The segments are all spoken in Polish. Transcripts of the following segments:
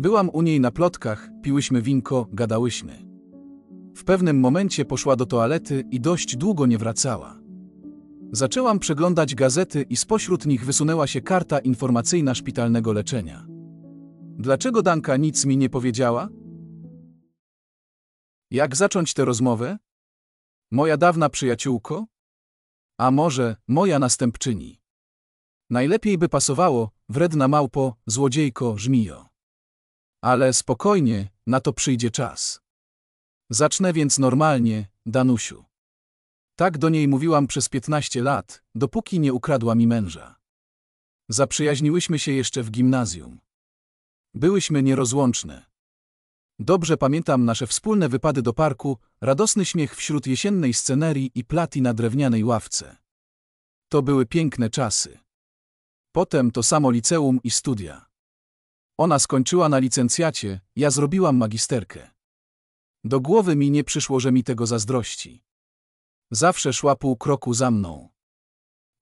Byłam u niej na plotkach, piłyśmy winko, gadałyśmy. W pewnym momencie poszła do toalety i dość długo nie wracała. Zaczęłam przeglądać gazety i spośród nich wysunęła się karta informacyjna szpitalnego leczenia. Dlaczego Danka nic mi nie powiedziała? Jak zacząć tę rozmowę? Moja dawna przyjaciółko? A może moja następczyni? Najlepiej by pasowało, wredna małpo, złodziejko, żmijo. Ale spokojnie, na to przyjdzie czas. Zacznę więc normalnie, Danusiu. Tak do niej mówiłam przez 15 lat, dopóki nie ukradła mi męża. Zaprzyjaźniłyśmy się jeszcze w gimnazjum. Byłyśmy nierozłączne. Dobrze pamiętam nasze wspólne wypady do parku, radosny śmiech wśród jesiennej scenerii i plati na drewnianej ławce. To były piękne czasy. Potem to samo liceum i studia. Ona skończyła na licencjacie, ja zrobiłam magisterkę. Do głowy mi nie przyszło, że mi tego zazdrości. Zawsze szła pół kroku za mną.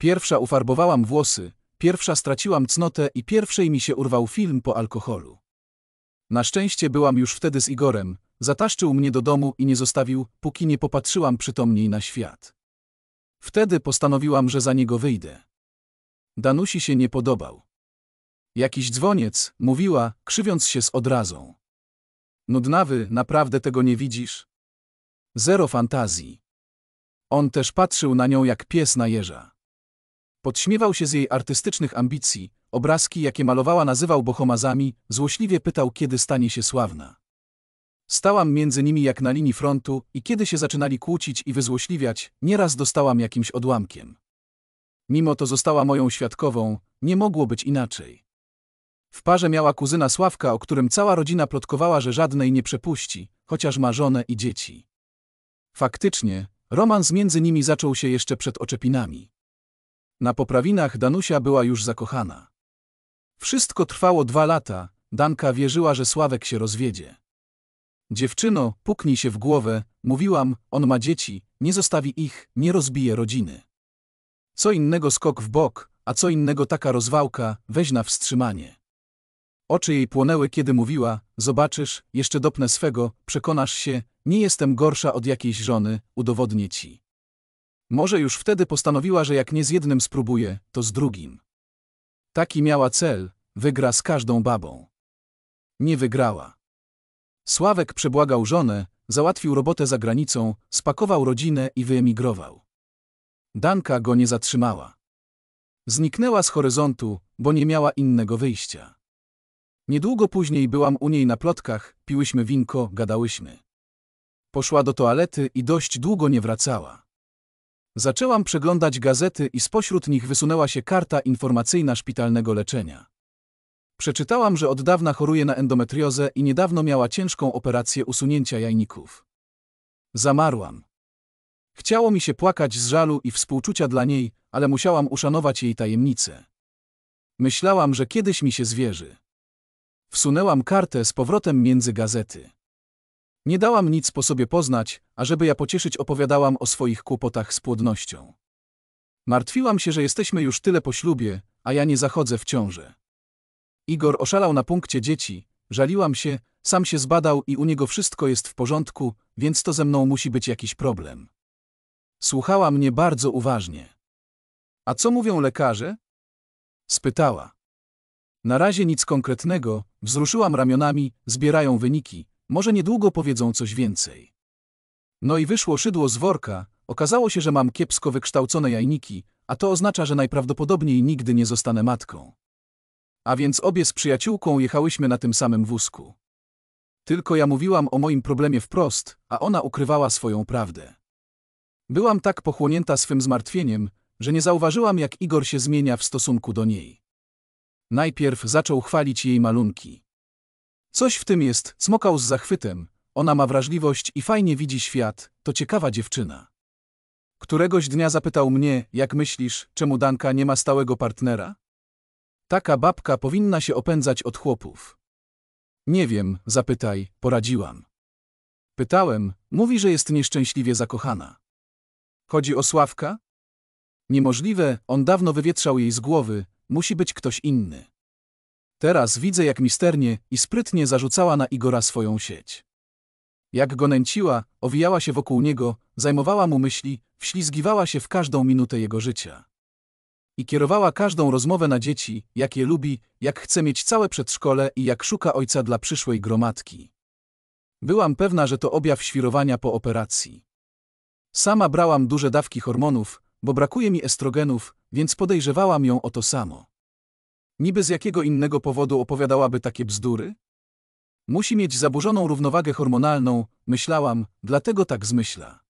Pierwsza ufarbowałam włosy, pierwsza straciłam cnotę i pierwszej mi się urwał film po alkoholu. Na szczęście byłam już wtedy z Igorem, zataszczył mnie do domu i nie zostawił, póki nie popatrzyłam przytomniej na świat. Wtedy postanowiłam, że za niego wyjdę. Danusi się nie podobał. Jakiś dzwoniec, mówiła, krzywiąc się z odrazą. Nudnawy, naprawdę tego nie widzisz? Zero fantazji. On też patrzył na nią jak pies na jeża. Podśmiewał się z jej artystycznych ambicji, obrazki jakie malowała nazywał bohomazami, złośliwie pytał kiedy stanie się sławna. Stałam między nimi jak na linii frontu i kiedy się zaczynali kłócić i wyzłośliwiać, nieraz dostałam jakimś odłamkiem. Mimo to została moją świadkową, nie mogło być inaczej. W parze miała kuzyna Sławka, o którym cała rodzina plotkowała, że żadnej nie przepuści, chociaż ma żonę i dzieci. Faktycznie, romans między nimi zaczął się jeszcze przed oczepinami. Na poprawinach Danusia była już zakochana. Wszystko trwało dwa lata, Danka wierzyła, że Sławek się rozwiedzie. Dziewczyno, puknij się w głowę, mówiłam, on ma dzieci, nie zostawi ich, nie rozbije rodziny. Co innego skok w bok, a co innego taka rozwałka, weź na wstrzymanie. Oczy jej płonęły, kiedy mówiła, zobaczysz, jeszcze dopnę swego, przekonasz się, nie jestem gorsza od jakiejś żony, udowodnię ci. Może już wtedy postanowiła, że jak nie z jednym spróbuje, to z drugim. Taki miała cel, wygra z każdą babą. Nie wygrała. Sławek przebłagał żonę, załatwił robotę za granicą, spakował rodzinę i wyemigrował. Danka go nie zatrzymała. Zniknęła z horyzontu, bo nie miała innego wyjścia. Niedługo później byłam u niej na plotkach, piłyśmy winko, gadałyśmy. Poszła do toalety i dość długo nie wracała. Zaczęłam przeglądać gazety i spośród nich wysunęła się karta informacyjna szpitalnego leczenia. Przeczytałam, że od dawna choruje na endometriozę i niedawno miała ciężką operację usunięcia jajników. Zamarłam. Chciało mi się płakać z żalu i współczucia dla niej, ale musiałam uszanować jej tajemnicę. Myślałam, że kiedyś mi się zwierzy. Wsunęłam kartę z powrotem między gazety. Nie dałam nic po sobie poznać, a żeby ja pocieszyć opowiadałam o swoich kłopotach z płodnością. Martwiłam się, że jesteśmy już tyle po ślubie, a ja nie zachodzę w ciąże. Igor oszalał na punkcie dzieci, żaliłam się, sam się zbadał i u niego wszystko jest w porządku, więc to ze mną musi być jakiś problem. Słuchała mnie bardzo uważnie. A co mówią lekarze? Spytała. Na razie nic konkretnego, wzruszyłam ramionami, zbierają wyniki, może niedługo powiedzą coś więcej. No i wyszło szydło z worka, okazało się, że mam kiepsko wykształcone jajniki, a to oznacza, że najprawdopodobniej nigdy nie zostanę matką. A więc obie z przyjaciółką jechałyśmy na tym samym wózku. Tylko ja mówiłam o moim problemie wprost, a ona ukrywała swoją prawdę. Byłam tak pochłonięta swym zmartwieniem, że nie zauważyłam, jak Igor się zmienia w stosunku do niej. Najpierw zaczął chwalić jej malunki. Coś w tym jest, smokał z zachwytem. Ona ma wrażliwość i fajnie widzi świat, to ciekawa dziewczyna. Któregoś dnia zapytał mnie, jak myślisz, czemu Danka nie ma stałego partnera? Taka babka powinna się opędzać od chłopów. Nie wiem, zapytaj, poradziłam. Pytałem, mówi, że jest nieszczęśliwie zakochana. Chodzi o Sławka? Niemożliwe, on dawno wywietrzał jej z głowy, musi być ktoś inny. Teraz widzę, jak misternie i sprytnie zarzucała na Igora swoją sieć. Jak go nęciła, owijała się wokół niego, zajmowała mu myśli, wślizgiwała się w każdą minutę jego życia. I kierowała każdą rozmowę na dzieci, jak je lubi, jak chce mieć całe przedszkole i jak szuka ojca dla przyszłej gromadki. Byłam pewna, że to objaw świrowania po operacji. Sama brałam duże dawki hormonów, bo brakuje mi estrogenów, więc podejrzewałam ją o to samo. Niby z jakiego innego powodu opowiadałaby takie bzdury? Musi mieć zaburzoną równowagę hormonalną, myślałam, dlatego tak zmyśla.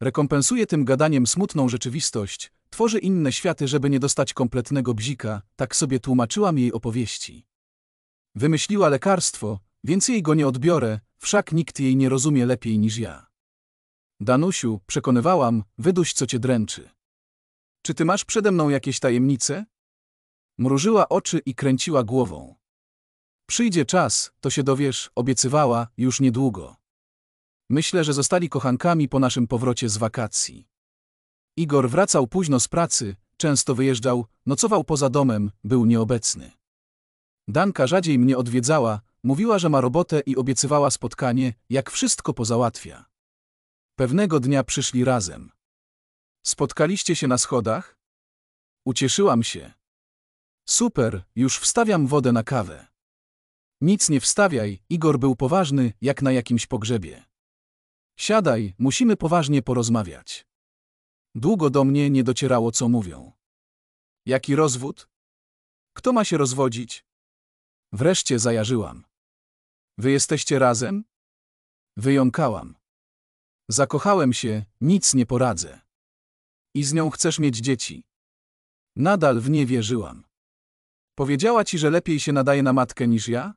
Rekompensuje tym gadaniem smutną rzeczywistość, tworzy inne światy, żeby nie dostać kompletnego bzika, tak sobie tłumaczyłam jej opowieści. Wymyśliła lekarstwo, więc jej go nie odbiorę, wszak nikt jej nie rozumie lepiej niż ja. Danusiu, przekonywałam, wyduś co cię dręczy. Czy ty masz przede mną jakieś tajemnice? Mrużyła oczy i kręciła głową. Przyjdzie czas, to się dowiesz, obiecywała, już niedługo. Myślę, że zostali kochankami po naszym powrocie z wakacji. Igor wracał późno z pracy, często wyjeżdżał, nocował poza domem, był nieobecny. Danka rzadziej mnie odwiedzała, mówiła, że ma robotę i obiecywała spotkanie, jak wszystko pozałatwia. Pewnego dnia przyszli razem. Spotkaliście się na schodach? Ucieszyłam się. Super, już wstawiam wodę na kawę. Nic nie wstawiaj, Igor był poważny, jak na jakimś pogrzebie. Siadaj, musimy poważnie porozmawiać. Długo do mnie nie docierało, co mówią. Jaki rozwód? Kto ma się rozwodzić? Wreszcie zajarzyłam. Wy jesteście razem? Wyjąkałam. Zakochałem się, nic nie poradzę i z nią chcesz mieć dzieci. Nadal w nie wierzyłam. Powiedziała ci, że lepiej się nadaje na matkę niż ja?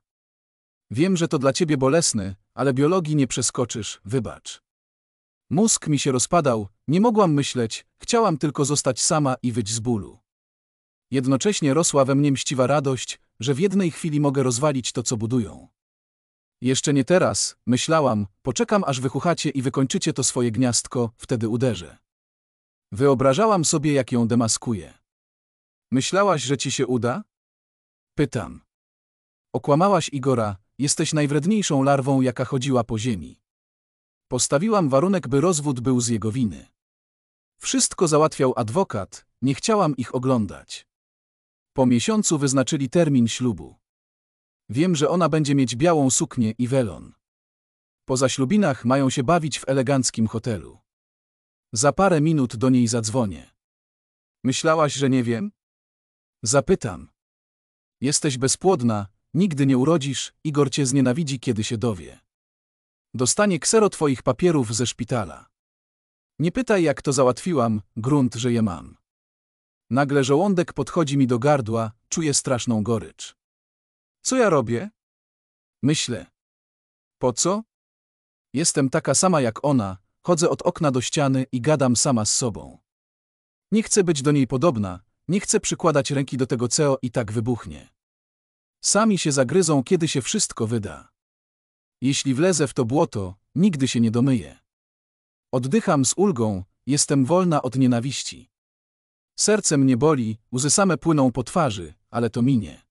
Wiem, że to dla ciebie bolesne, ale biologii nie przeskoczysz, wybacz. Mózg mi się rozpadał, nie mogłam myśleć, chciałam tylko zostać sama i wyć z bólu. Jednocześnie rosła we mnie mściwa radość, że w jednej chwili mogę rozwalić to, co budują. Jeszcze nie teraz, myślałam, poczekam aż wychuchacie i wykończycie to swoje gniazdko, wtedy uderzę. Wyobrażałam sobie, jak ją demaskuję. Myślałaś, że ci się uda? Pytam. Okłamałaś Igora, jesteś najwredniejszą larwą, jaka chodziła po ziemi. Postawiłam warunek, by rozwód był z jego winy. Wszystko załatwiał adwokat, nie chciałam ich oglądać. Po miesiącu wyznaczyli termin ślubu. Wiem, że ona będzie mieć białą suknię i welon. Po zaślubinach mają się bawić w eleganckim hotelu. Za parę minut do niej zadzwonię. Myślałaś, że nie wiem? Zapytam. Jesteś bezpłodna, nigdy nie urodzisz, Igor cię znienawidzi, kiedy się dowie. Dostanie ksero twoich papierów ze szpitala. Nie pytaj, jak to załatwiłam, grunt, że je mam. Nagle żołądek podchodzi mi do gardła, czuję straszną gorycz. Co ja robię? Myślę. Po co? Jestem taka sama jak ona, chodzę od okna do ściany i gadam sama z sobą. Nie chcę być do niej podobna, nie chcę przykładać ręki do tego CEO i tak wybuchnie. Sami się zagryzą, kiedy się wszystko wyda. Jeśli wlezę w to błoto, nigdy się nie domyję. Oddycham z ulgą, jestem wolna od nienawiści. Serce mnie boli, łzy same płyną po twarzy, ale to minie.